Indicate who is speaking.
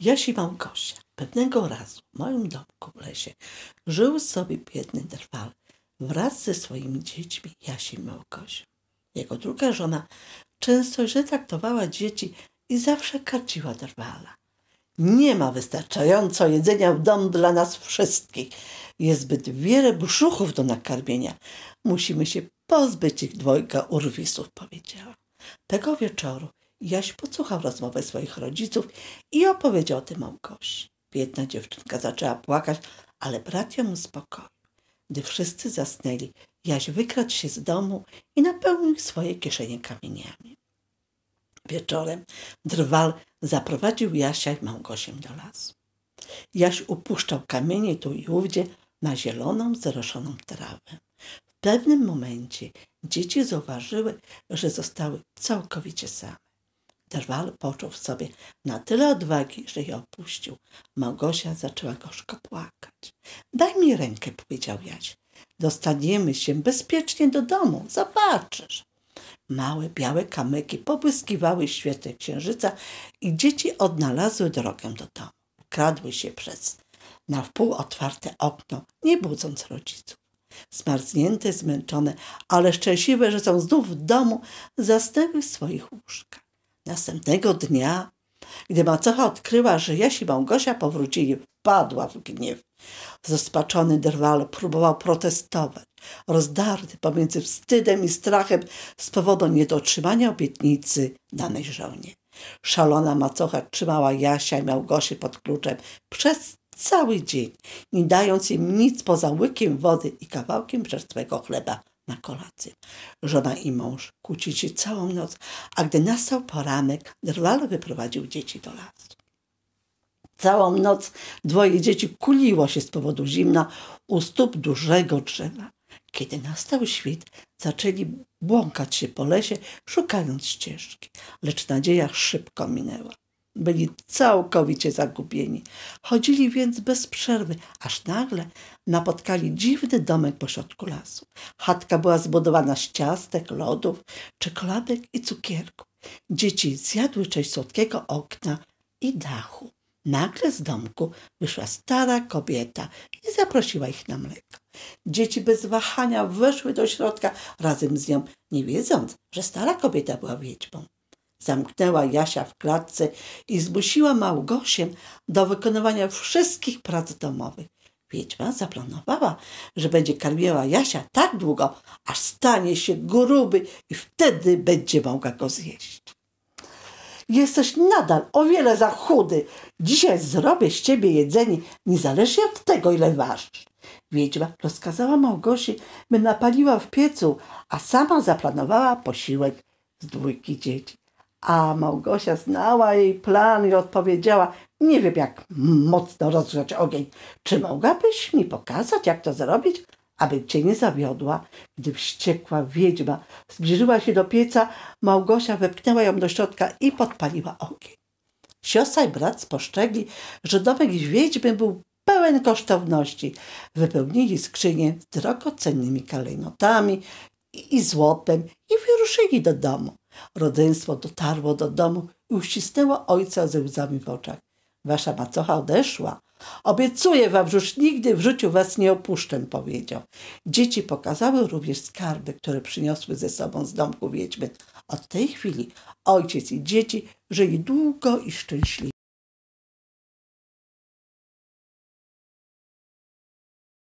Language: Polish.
Speaker 1: Jasi Małgosia. Pewnego razu w moim domku w lesie żył sobie biedny drwal wraz ze swoimi dziećmi Jasi Małgosia. Jego druga żona często źle traktowała dzieci i zawsze karciła drwala. Nie ma wystarczająco jedzenia w domu dla nas wszystkich. Jest zbyt wiele brzuchów do nakarmienia. Musimy się pozbyć ich dwojga urwisów, powiedziała. Tego wieczoru Jaś podsłuchał rozmowę swoich rodziców i opowiedział o tym Małgosi. Biedna dziewczynka zaczęła płakać, ale brat ją uspokoił. Gdy wszyscy zasnęli, Jaś wykradł się z domu i napełnił swoje kieszenie kamieniami. Wieczorem drwal zaprowadził Jasia i Małgosię do lasu. Jaś upuszczał kamienie tu i ówdzie na zieloną, zroszoną trawę. W pewnym momencie dzieci zauważyły, że zostały całkowicie same. Drwal poczuł w sobie na tyle odwagi, że je opuścił. Małgosia zaczęła gorzko płakać. Daj mi rękę, powiedział Jaś. Dostaniemy się bezpiecznie do domu, zobaczysz. Małe białe kamyki pobłyskiwały w świetle księżyca i dzieci odnalazły drogę do domu. Kradły się przez na wpół otwarte okno, nie budząc rodziców. Zmarznięte, zmęczone, ale szczęśliwe, że są znów w domu, zastępy w swoich łóżkach. Następnego dnia, gdy macocha odkryła, że Jasi i Małgosia powrócili, wpadła w gniew. Zaspaczony drwal próbował protestować, rozdarty pomiędzy wstydem i strachem z powodu niedotrzymania obietnicy danej żonie. Szalona macocha trzymała Jasia i Małgosię pod kluczem przez cały dzień, nie dając im nic poza łykiem wody i kawałkiem czerstwego chleba na kolację. Żona i mąż kłócili się całą noc, a gdy nastał poranek, drwal wyprowadził dzieci do lasu. Całą noc dwoje dzieci kuliło się z powodu zimna u stóp dużego drzewa. Kiedy nastał świt, zaczęli błąkać się po lesie, szukając ścieżki, lecz nadzieja szybko minęła. Byli całkowicie zagubieni. Chodzili więc bez przerwy, aż nagle napotkali dziwny domek pośrodku lasu. Chatka była zbudowana z ciastek, lodów, czekoladek i cukierków. Dzieci zjadły część słodkiego okna i dachu. Nagle z domku wyszła stara kobieta i zaprosiła ich na mleko. Dzieci bez wahania weszły do środka razem z nią, nie wiedząc, że stara kobieta była wiedźmą. Zamknęła Jasia w klatce i zmusiła Małgosię do wykonywania wszystkich prac domowych. Wiedźma zaplanowała, że będzie karmiła Jasia tak długo, aż stanie się gruby i wtedy będzie mogła go zjeść. Jesteś nadal o wiele za chudy. Dzisiaj zrobię z ciebie jedzenie, niezależnie od tego, ile ważysz. Wiedźma rozkazała Małgosi, by napaliła w piecu, a sama zaplanowała posiłek z dwójki dzieci. A Małgosia znała jej plan i odpowiedziała: Nie wiem, jak mocno rozgrzać ogień. Czy mogłabyś mi pokazać, jak to zrobić? Aby cię nie zawiodła, gdy wściekła wiedźma zbliżyła się do pieca, Małgosia wepchnęła ją do środka i podpaliła ogień. Siostra i brat spostrzegli, że domek wiedźmy był pełen kosztowności. Wypełnili skrzynię drogocennymi kalejnotami i złotem i wyruszyli do domu. Rodzeństwo dotarło do domu i uścisnęło ojca ze łzami w oczach. Wasza macocha odeszła. Obiecuję wam, że już nigdy w życiu was nie opuszczę, powiedział. Dzieci pokazały również skarby, które przyniosły ze sobą z domku wiedźmy. Od tej chwili ojciec i dzieci żyli długo i szczęśliwie.